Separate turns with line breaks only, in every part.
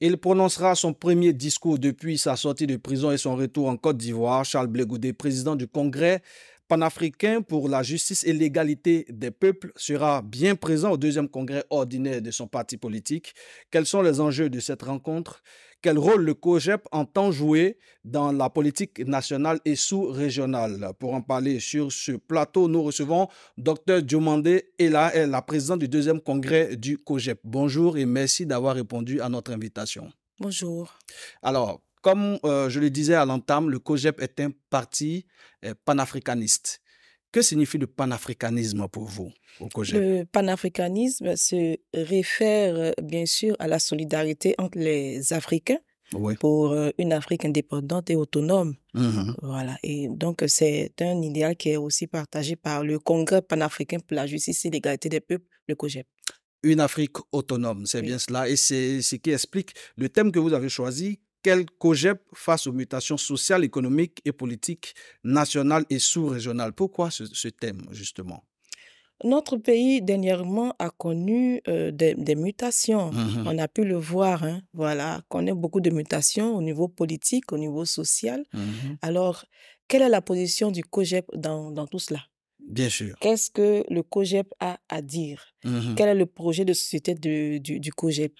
Il prononcera son premier discours depuis sa sortie de prison et son retour en Côte d'Ivoire. Charles Blegoudé, président du Congrès panafricain pour la justice et l'égalité des peuples, sera bien présent au deuxième congrès ordinaire de son parti politique. Quels sont les enjeux de cette rencontre quel rôle le COGEP entend jouer dans la politique nationale et sous-régionale. Pour en parler sur ce plateau, nous recevons Dr Diomandé là, la présidente du deuxième congrès du COGEP. Bonjour et merci d'avoir répondu à notre invitation. Bonjour. Alors, comme euh, je le disais à l'entame, le COGEP est un parti euh, panafricaniste. Que signifie le panafricanisme pour vous au COGEP Le
panafricanisme se réfère euh, bien sûr à la solidarité entre les Africains pour euh, une Afrique indépendante et autonome. Mm-hmm. Voilà. Et donc, c'est un idéal qui est aussi partagé par le Congrès panafricain pour la justice et l'égalité des peuples, le COGEP.
Une Afrique autonome, c'est bien cela. Et c'est ce qui explique le thème que vous avez choisi, quel COGEP face aux mutations sociales, économiques et politiques nationales et sous-régionales. Pourquoi ce, thème, justement
notre pays, dernièrement, a connu euh, des, mutations. Mm-hmm. On a pu le voir, hein, voilà, qu'on ait beaucoup de mutations au niveau politique, au niveau social. Mm-hmm. Alors, quelle est la position du COGEP dans, tout cela Bien sûr. Qu'est-ce que le COGEP a à dire
mm-hmm. Quel est le
projet de société du, du, COGEP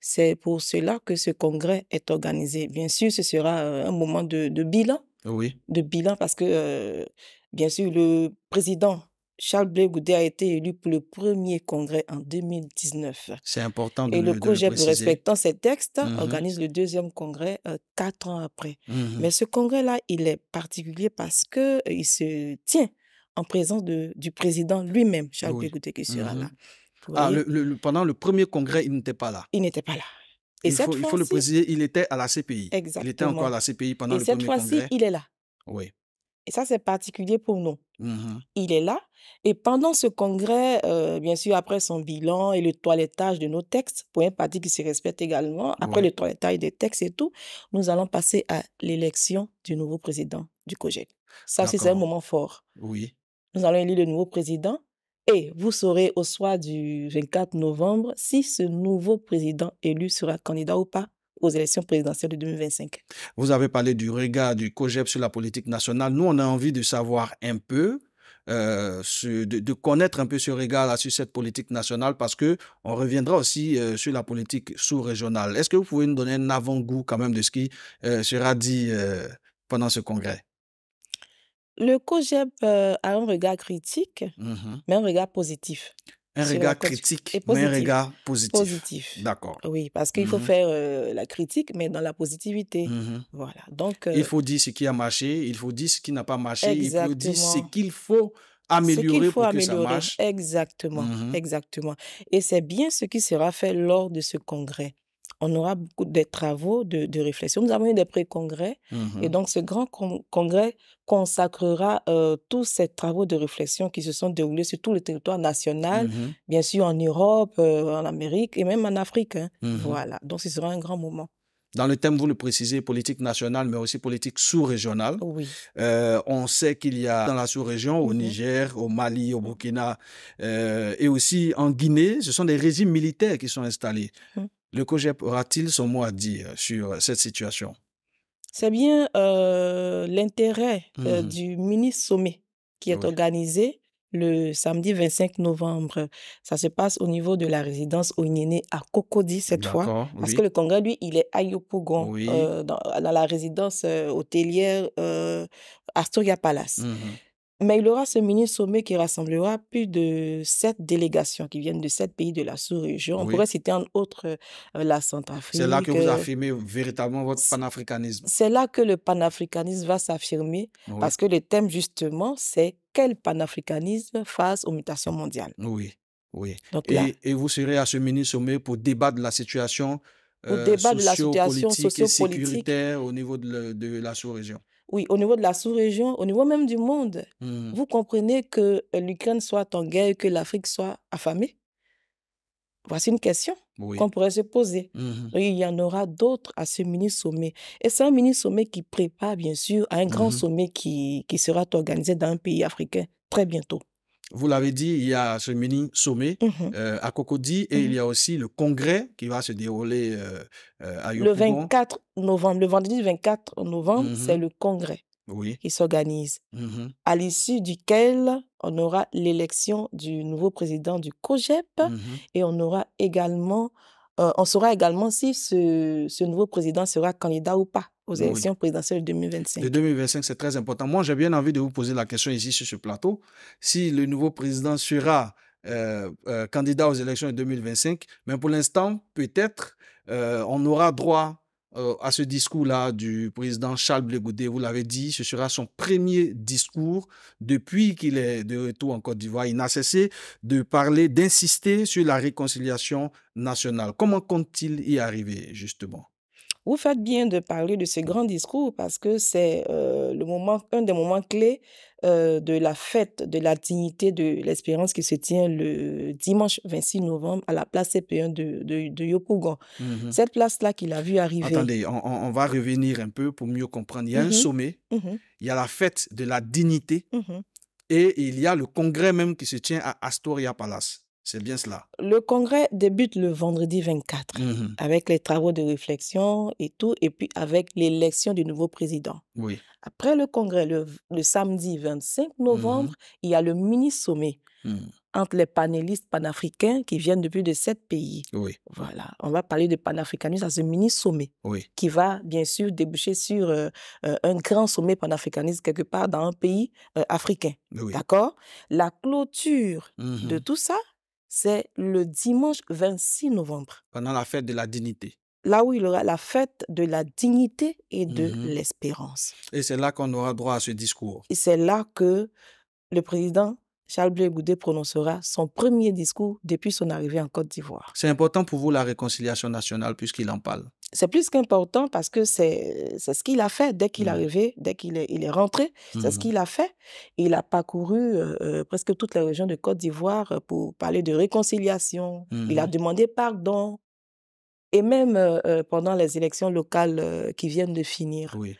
c'est pour cela que ce congrès est organisé. Bien sûr, ce sera euh, un moment de, bilan. Oui. De bilan parce que, euh, bien sûr, le président Charles Blé Goudé a été élu pour le premier congrès en 2019. C'est important de Et le, le projet respectant ces textes mmh organise le deuxième congrès euh, quatre ans après. Mmh Mais ce congrès-là, il est particulier parce qu'il se tient en présence de, du président lui-même, Charles oui. qui mmh sera là. Ah,
le, pendant le premier congrès, il n'était pas là.
Il n'était pas là. il, faut, le préciser,
il était à la CPI. Il était encore à la CPI pendant le premier congrès. Et cette fois-ci, il est
là. Oui. Et ça, c'est particulier pour nous. Mmh il est là. Et pendant ce congrès, euh, bien sûr, après son bilan et le toilettage de nos textes, pour un parti qui se respecte également, après le toilettage des textes et tout, nous allons passer à l'élection du nouveau président du COGEC. Ça c'est un moment fort. Oui. Nous allons élire le nouveau président. Et vous saurez au soir du 24 novembre si ce nouveau président élu sera candidat ou pas aux élections présidentielles de 2025.
Vous avez parlé du regard du COGEP sur la politique nationale. Nous, on a envie de savoir un peu euh, de, connaître un peu ce regard sur cette politique nationale parce que on reviendra aussi euh, sur la politique sous-régionale. Est-ce que vous pouvez nous donner un avant-goût quand même de ce qui euh, sera dit pendant ce congrès
le COGEP euh, a un regard critique, mmh mais un regard positif. Un regard critique, mais un regard positif. D'accord. Oui, parce qu'il mmh faut faire euh, la critique, mais dans la positivité. Mmh voilà. Donc, euh il faut
dire ce qui a marché, il faut dire ce qui n'a pas marché, il faut dire ce qu'il faut améliorer pour que ça marche.
Exactement, exactement. Et c'est bien ce qui sera fait lors de ce congrès on aura beaucoup de travaux, de, réflexion. Nous avons eu des pré-congrès et mmh donc ce grand congrès consacrera euh, tous ces travaux de réflexion qui se sont déroulés sur tout le territoire national, mmh bien sûr en Europe, euh, en Amérique et même en Afrique. Hein. Mmh voilà, donc ce sera un grand moment.
Dans le thème, vous le précisez, politique nationale, mais aussi politique sous-régionale. Oui. Euh, on sait qu'il y a dans la sous-région, au Niger, au Mali, au Burkina et aussi en Guinée, ce sont des régimes militaires qui sont installés. Le COGEP aura-t-il son mot à dire sur cette situation
C'est bien euh, l'intérêt euh, mhm. du mini-sommet qui est organisé le samedi 25 novembre. Ça se passe au niveau de la résidence Oignéné à Cocody cette fois. Parce que le congrès, lui, il est à Yopougon, euh, dans, la résidence hôtelière Astoria Palace. Mhm. Mais il aura ce mini-sommet qui rassemblera plus de sept délégations qui viennent de sept pays de la sous-région. On pourrait citer un autre euh, la Centrafrique. C'est là que vous euh,
affirmez véritablement votre panafricanisme.
C'est là que le panafricanisme va s'affirmer parce que le thème, justement, c'est quel panafricanisme face aux mutations mondiales.
Oui, oui. et, vous serez à ce mini-sommet pour débattre de la situation. Euh, débat de la situation sociopolitique et sécuritaire au niveau de, de la sous-région
oui, au niveau de la sous-région, au niveau même du monde. Hmm. Vous comprenez que euh, l'Ukraine soit en guerre que l'Afrique soit affamée Voici une question qu'on pourrait se poser. Mmh il y en aura d'autres à ce mini-sommet. Et c'est un mini-sommet qui prépare, bien sûr, à un grand mmh sommet qui, qui sera organisé dans un pays africain très bientôt
vous l'avez dit, il y a ce mini sommet mhm. euh, à Cocody et il mhm. y a aussi le congrès qui va se dérouler euh, euh, à Yopougon. Le 24
novembre, le vendredi 24 novembre, mhm. c'est le congrès qui s'organise, à l'issue duquel on aura l'élection du nouveau président du COGEP et on aura également, on saura également si ce nouveau président sera candidat ou pas aux élections présidentielles de 2025. De
2025, c'est très important. Moi, j'ai bien envie de vous poser la question ici sur ce plateau. Si le nouveau président sera euh, euh, candidat aux élections de 2025, mais pour l'instant, peut-être, euh, on aura droit à ce discours-là du président Charles Blé Vous l'avez dit, ce sera son premier discours depuis qu'il est de retour en Côte d'Ivoire. Il n'a cessé de parler, d'insister sur la réconciliation nationale. Comment compte-t-il y arriver, justement
vous faites bien de parler de ce grand discours parce que c'est euh, un des moments clés euh, de la fête de la dignité de l'espérance qui se tient le dimanche 26 novembre à la place CP1 de, de, mmh Cette place-là qu'il a vu arriver. Attendez,
on, va revenir un peu pour mieux comprendre. Il y a un mmh sommet, mmh il y a la fête de la dignité et il y a le congrès même qui se tient à Astoria Palace. C'est bien cela.
Le congrès débute le vendredi 24 mhm. avec les travaux de réflexion et tout, et puis avec l'élection du nouveau président. Oui. Après le congrès, le, samedi 25 novembre, mhm. il y a le mini-sommet mhm. entre les panélistes panafricains qui viennent de plus de sept pays. Oui. Voilà. On va parler de panafricanisme à ce mini-sommet qui va bien sûr déboucher sur euh, euh, un grand sommet panafricaniste quelque part dans un pays euh, africain. D'accord La clôture de tout ça, c'est le dimanche 26 novembre.
Pendant la fête de la dignité.
Là où il aura la fête de la dignité et de mhm. l'espérance.
Et c'est là qu'on aura droit à ce discours.
Et c'est là que le président Charles Blé Goudé prononcera son premier discours depuis son arrivée en Côte d'Ivoire.
C'est important pour vous la réconciliation nationale puisqu'il en parle
c'est plus qu'important parce que c'est ce qu'il a fait dès qu'il est mmh. arrivé, dès qu'il est, il est rentré. C'est ce mmh. qu'il a fait. Il a parcouru euh, euh, presque toutes les régions de Côte d'Ivoire euh, pour parler de réconciliation. Il a mmh. demandé pardon. Et même pendant les élections locales qui viennent de finir, oui.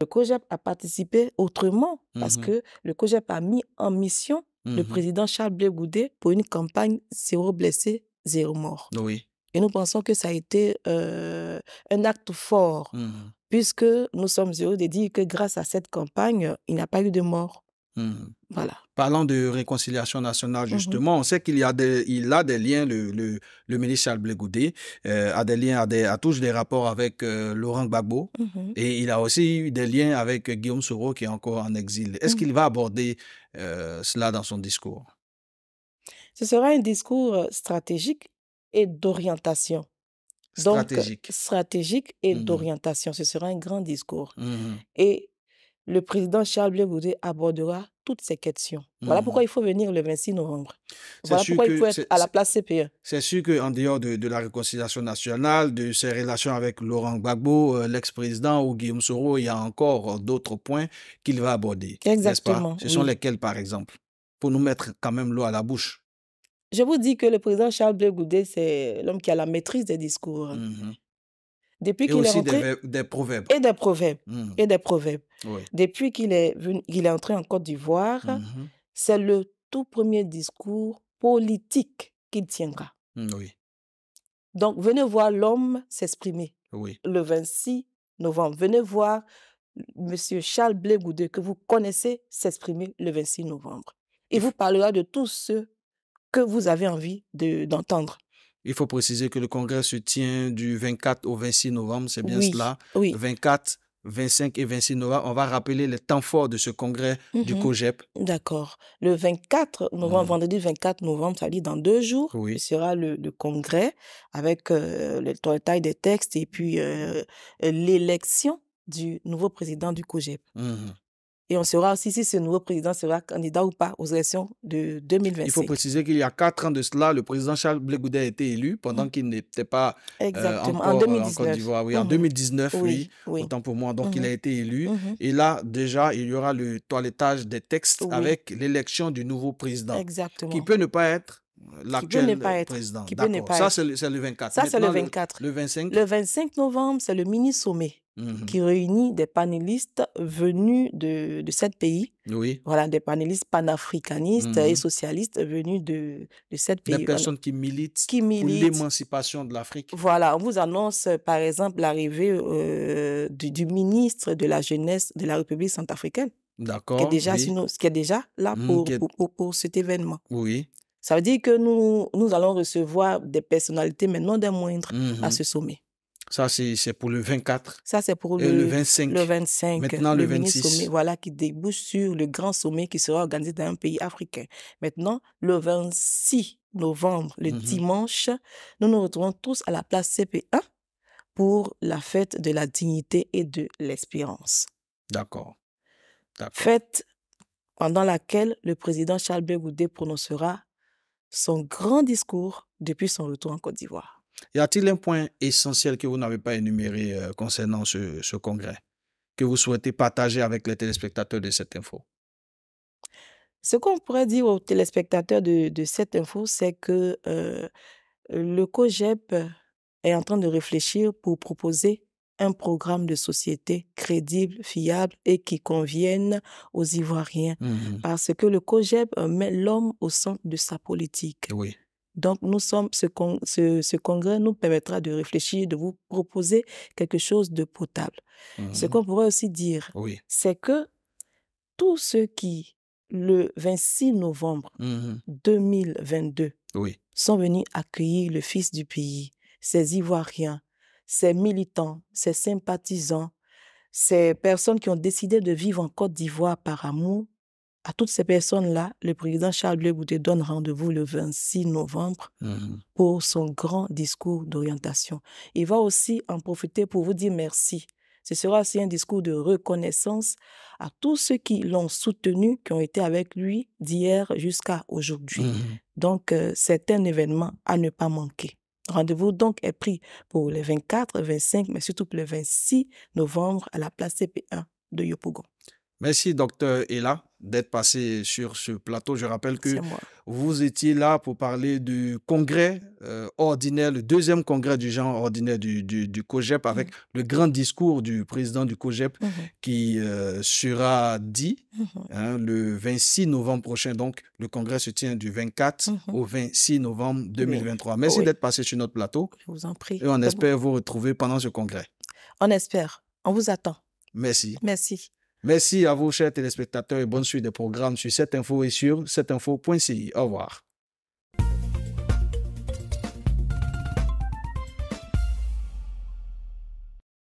le COGEP a participé autrement parce que le COGEP a mis en mission le président Charles Blé pour une campagne zéro blessé, zéro mort. Oui. Et nous pensons que ça a été euh, un acte fort, mmh puisque nous sommes heureux de dire que grâce à cette campagne, il n'y a pas eu de mort.
Mmh voilà. Parlant de réconciliation nationale, mmh justement, on sait qu'il y a des, il a des liens, le, ministre Charles blegoudé euh, a des liens, a, des, tous des rapports avec euh, Laurent Gbagbo et il a aussi eu des liens avec Guillaume Soro qui est encore en exil. Est-ce qu'il va aborder cela dans son discours
Ce sera un discours stratégique et d'orientation.
stratégique.
Donc, stratégique et mmh d'orientation. Ce sera un grand discours. Mmh et le président Charles Blé abordera toutes ces questions. Voilà mmh pourquoi il faut venir le 26 novembre. Voilà pourquoi il faut être à la place CPE.
C'est sûr qu'en dehors de, la réconciliation nationale, de ses relations avec Laurent Gbagbo, euh, l'ex-président ou Guillaume Soro, il y a encore euh, d'autres points qu'il va aborder. Exactement. Ce sont lesquels, par exemple, pour nous mettre quand même l'eau à la bouche.
Je vous dis que le président Charles Blé Goudé, c'est l'homme qui a la maîtrise des discours. Hein. Mmh Depuis qu'il est des, proverbes. Et des proverbes. Mmh. Et des proverbes. Depuis qu'il est, est entré en Côte d'Ivoire, mmh c'est le tout premier discours politique qu'il tiendra. Oui. Donc, venez voir l'homme s'exprimer. Oui. Le 26 novembre. Venez voir M. Charles Blé Goudé, que vous connaissez, s'exprimer le 26 novembre. Il vous parlera de tous ceux que vous avez envie d'entendre.
il faut préciser que le congrès se tient du 24 au 26 novembre, c'est bien cela. Oui. 24, 25 et 26 novembre, on va rappeler les temps fort de ce congrès du mhm. COGEP.
D'accord. Le 24 novembre, mmh. vendredi 24 novembre, ça dit dans deux jours, oui. sera le, congrès avec euh, le taille des textes et puis euh, l'élection du nouveau président du COGEP. Mm et on saura aussi si ce nouveau président sera candidat ou pas aux élections de 2025. Il faut
préciser qu'il y a quatre ans de cela, le président Charles Blé a été élu pendant mmh. qu'il n'était pas euh, encore, euh, en, 2019. Côte d'Ivoire. Oui, en 2019, mmh. oui, autant pour moi. Donc, il mmh. a été élu. Et là, déjà, il y aura le toilettage des textes avec l'élection du nouveau président. Qui peut ne pas être l'actuel président. Qui Ça, c'est le, 24. Ça, c'est le 24. le, 25. Le
25 novembre, c'est le mini-sommet. Mmh qui réunit des panélistes venus de, de sept pays. Oui. Voilà, des panélistes panafricanistes mmh et socialistes venus de, de sept pays. Des personnes qui militent, pour l'émancipation de l'Afrique. Voilà, on vous annonce euh, par exemple l'arrivée euh, du, ministre de la jeunesse de la République centrafricaine.
D'accord. Qui, déjà, qui
est déjà là mmh, pour, Pour, cet événement. Oui. Ça veut dire que nous, nous allons recevoir des personnalités mais non des moindres à ce sommet. Ça,
c'est pour le 24.
Ça, c'est pour le, 25. Le 25. Maintenant, le, 26. voilà, qui débouche sur le grand sommet qui sera organisé dans un pays africain. Maintenant, le 26 novembre, le mm-hmm. dimanche, nous nous retrouvons tous à la place CP1 pour la fête de la dignité et de l'espérance. D'accord. Fête pendant laquelle le président Charles Bégoudé prononcera son grand discours depuis son retour en Côte d'Ivoire.
Y a-t-il un point essentiel que vous n'avez pas énuméré euh, concernant ce, ce, congrès, que vous souhaitez partager avec les téléspectateurs de cette info
Ce qu'on pourrait dire aux téléspectateurs de, de cette info, c'est que euh, le COGEP est en train de réfléchir pour proposer un programme de société crédible, fiable et qui convienne aux Ivoiriens. Mmh Parce que le COGEP met l'homme au centre de sa politique. Oui. Donc, nous sommes, ce, congrès nous permettra de réfléchir, de vous proposer quelque chose de potable. Ce mmh. qu'on pourrait aussi dire, c'est que tous ceux qui, le 26 novembre 2022, mmh sont venus accueillir le fils du pays, ces Ivoiriens, ces militants, ces sympathisants, ces personnes qui ont décidé de vivre en Côte d'Ivoire par amour, à toutes ces personnes-là, le président Charles Le Boutet donne rendez-vous le 26 novembre mmh. pour son grand discours d'orientation. Il va aussi en profiter pour vous dire merci. Ce sera aussi un discours de reconnaissance à tous ceux qui l'ont soutenu, qui ont été avec lui d'hier jusqu'à aujourd'hui. Mmh donc, euh, c'est un événement à ne pas manquer. Rendez-vous donc est pris pour le 24, 25, mais surtout pour le 26 novembre à la place CP1 de Yopougon.
Merci, docteur Ella d'être passé sur ce plateau. Je rappelle que vous étiez là pour parler du congrès euh, ordinaire, le deuxième congrès du genre ordinaire du, COGEP, avec mhm. le grand discours du président du COGEP mhm. qui euh, sera dit mhm. hein, le 26 novembre prochain. Donc, le congrès se tient du 24 au 26 novembre 2023. Merci d'être passé sur notre plateau.
Je vous en prie. Et on espère
vous retrouver pendant ce congrès.
On espère. On vous attend. Merci. Merci.
Merci à vous, chers téléspectateurs, et bonne suite de programmes sur cette info et sur cetteinfo.ci. Au revoir.